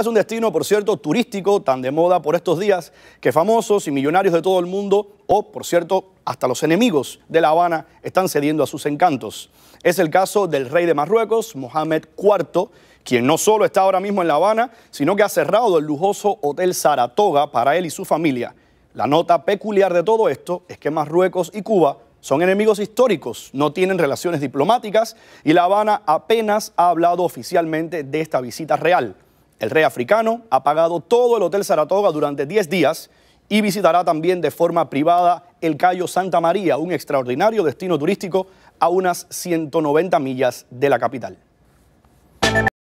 es un destino, por cierto, turístico, tan de moda por estos días, que famosos y millonarios de todo el mundo, o, por cierto, hasta los enemigos de La Habana, están cediendo a sus encantos. Es el caso del rey de Marruecos, Mohamed IV, quien no solo está ahora mismo en La Habana, sino que ha cerrado el lujoso Hotel Saratoga para él y su familia. La nota peculiar de todo esto es que Marruecos y Cuba son enemigos históricos, no tienen relaciones diplomáticas y La Habana apenas ha hablado oficialmente de esta visita real. El rey africano ha pagado todo el Hotel Saratoga durante 10 días y visitará también de forma privada el Cayo Santa María, un extraordinario destino turístico a unas 190 millas de la capital.